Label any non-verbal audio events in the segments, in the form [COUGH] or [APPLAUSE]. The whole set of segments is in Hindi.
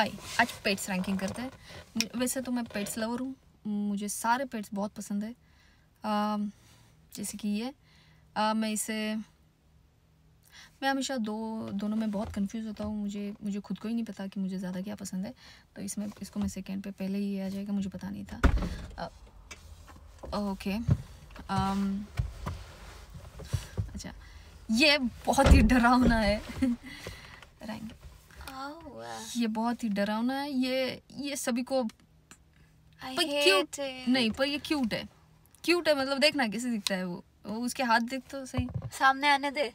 हाय आज पेट्स रैंकिंग करते हैं वैसे तो मैं पेट्स लवर हूँ मुझे सारे पेट्स बहुत पसंद है आ, जैसे कि ये आ, मैं इसे मैं हमेशा दो दोनों में बहुत कंफ्यूज होता हूँ मुझे मुझे खुद को ही नहीं पता कि मुझे ज़्यादा क्या पसंद है तो इसमें इसको मैं सेकेंड पे पहले ही आ जाएगा मुझे पता नहीं था आ, ओके आम, अच्छा ये बहुत ही डरावना है रहेंगे [LAUGHS] हुआ ये बहुत ही डरावना है ये ये सभी को पर क्यूट नहीं पर ये क्यूट है क्यूट है मतलब देखना कैसे दिखता है वो, वो उसके हाथ देख तो सही सामने आने दे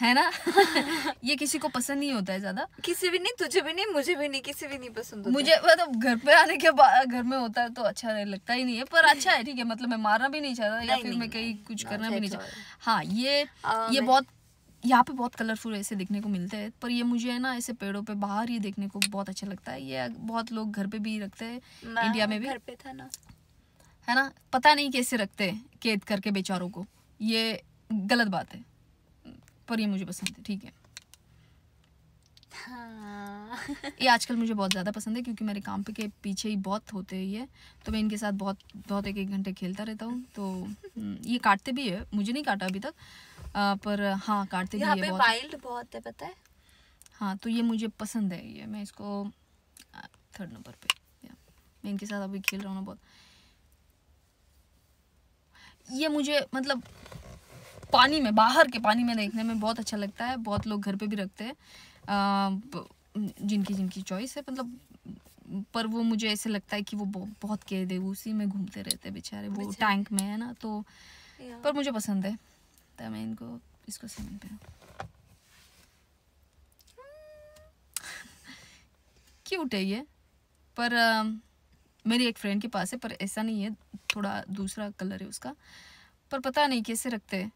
है ना [LAUGHS] ये किसी को पसंद नहीं होता है ज्यादा किसी भी नहीं तुझे भी नहीं मुझे भी नहीं किसी भी नहीं पसंद होता मुझे मतलब घर पे आने के बाद घर में होता है तो अच्छा नहीं लगता ही नहीं है पर अच्छा है ठीक है मतलब मैं मारना भी नहीं चाहता या फिर मैं कहीं कुछ करना अच्छा भी नहीं चाहता अच्छा हाँ ये ये बहुत यहाँ पे बहुत कलरफुल ऐसे देखने को मिलते हैं पर ये मुझे है ना ऐसे पेड़ों पे बाहर ये देखने को बहुत अच्छा लगता है ये बहुत लोग घर पे भी रखते हैं इंडिया में भी घर पे था ना है ना पता नहीं कैसे रखते हैं कैद करके बेचारों को ये गलत बात है पर ये मुझे पसंद है ठीक है हाँ। ये आजकल मुझे बहुत ज़्यादा पसंद है क्योंकि मेरे काम पे के पीछे ही बहुत होते हैं ये तो मैं इनके साथ बहुत बहुत एक एक घंटे खेलता रहता हूँ तो हम्म, ये काटते भी है मुझे नहीं काटा अभी तक पर हाँ काटते यहाँ पे वाइल्ड बहुत है पता है हाँ तो ये मुझे पसंद है ये मैं इसको थर्ड नंबर पे मैं इनके साथ अभी खेल रहा हूँ ना बहुत ये मुझे मतलब पानी में बाहर के पानी में देखने में बहुत अच्छा लगता है बहुत लोग घर पे भी रखते हैं जिनकी जिनकी चॉइस है मतलब पर वो मुझे ऐसे लगता है कि वो बहुत कैद है उसी में घूमते रहते हैं बेचारे वो टैंक में है ना तो पर मुझे पसंद है लगता है मैं इनको इसको सीमेंट पे क्यूट [LAUGHS] है ये पर आ, मेरी एक फ्रेंड के पास है पर ऐसा नहीं है थोड़ा दूसरा कलर है उसका पर पता नहीं कैसे रखते हैं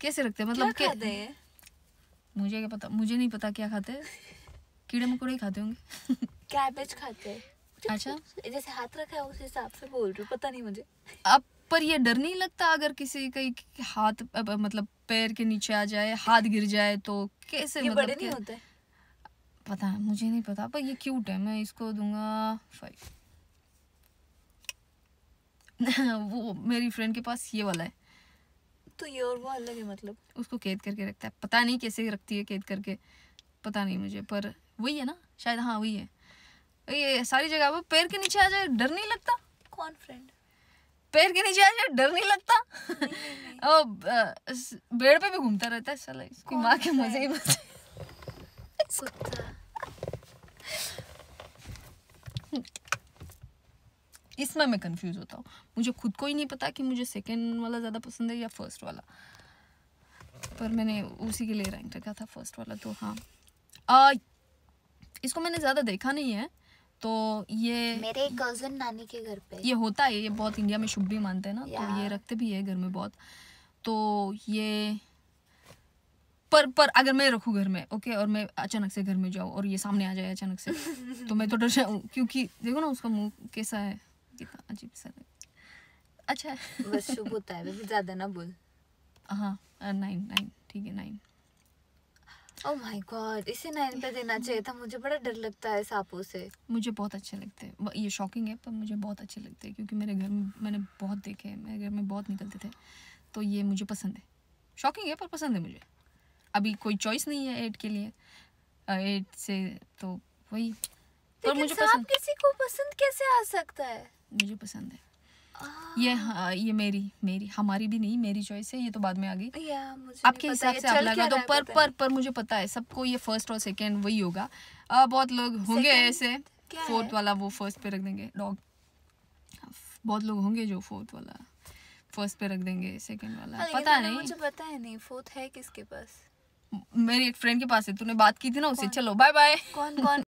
कैसे रखते हैं मतलब क्या खाते हैं मुझे क्या पता मुझे नहीं पता क्या खाते हैं कीड़े मकोड़े ही खाते होंगे कैबेज खाते हैं अच्छा जैसे हाथ रखा है उस हिसाब से बोल रही हूँ पता नहीं मुझे आप पर ये डर नहीं लगता अगर किसी का हाथ मतलब पैर के नीचे आ जाए हाथ गिर जाए तो कैसे ये मतलब बड़े नहीं होते पता है मुझे नहीं पता पर ये क्यूट है मैं इसको दूंगा फाइव [LAUGHS] वो मेरी फ्रेंड के पास ये वाला है तो ये और वो अलग है मतलब उसको कैद करके रखता है पता नहीं कैसे रखती है कैद करके पता नहीं मुझे पर वही है ना शायद हाँ वही है ये सारी जगह पर पैर के नीचे आ जाए डर नहीं लगता कौन फ्रेंड पैर के नीचे आ डर नहीं लगता [LAUGHS] और बेड पे भी घूमता रहता है साला इसकी माँ के मजे ही मजे [LAUGHS] इसमें मैं कंफ्यूज होता हूँ मुझे खुद को ही नहीं पता कि मुझे सेकंड वाला ज़्यादा पसंद है या फर्स्ट वाला पर मैंने उसी के लिए रैंक रखा था फर्स्ट वाला तो हाँ आ, इसको मैंने ज़्यादा देखा नहीं है तो ये मेरे कजन नानी के घर पे ये होता है ये बहुत इंडिया में शुभ भी मानते हैं ना तो ये रखते भी है घर में बहुत तो ये पर पर अगर मैं रखू घर में ओके और मैं अचानक से घर में जाऊँ और ये सामने आ जाए अचानक से तो मैं तो डर जाऊँ क्योंकि देखो ना उसका मुंह कैसा है कितना अजीब सा है अच्छा है बस शुभ होता है ज़्यादा ना बोल हाँ नाइन नाइन ठीक है नाइन ओह माय गॉड इसे नाइन पे देना hmm. चाहिए था मुझे बड़ा डर लगता है सांपों से मुझे बहुत अच्छे लगते हैं ये शॉकिंग है पर मुझे बहुत अच्छे लगते हैं क्योंकि मेरे घर में मैंने बहुत देखे हैं मेरे घर में बहुत निकलते थे तो ये मुझे पसंद है शॉकिंग है पर पसंद है मुझे अभी कोई चॉइस नहीं है एट के लिए एट से तो वही पर मुझे पसंद किसी को पसंद कैसे आ सकता है मुझे पसंद है ये हाँ ये मेरी मेरी हमारी भी नहीं मेरी चॉइस है ये तो बाद में आ गई आपके हिसाब से आप लगा दो पर पर पर मुझे पता है सबको ये फर्स्ट और सेकेंड वही होगा बहुत लोग होंगे ऐसे फोर्थ वाला वो फर्स्ट पे रख देंगे डॉग बहुत लोग होंगे जो फोर्थ वाला फर्स्ट पे रख देंगे सेकंड वाला हाँ, पता नहीं मुझे पता है नहीं फोर्थ है किसके पास मेरी एक फ्रेंड के पास है तूने बात की थी ना उसे चलो बाय बाय कौन कौन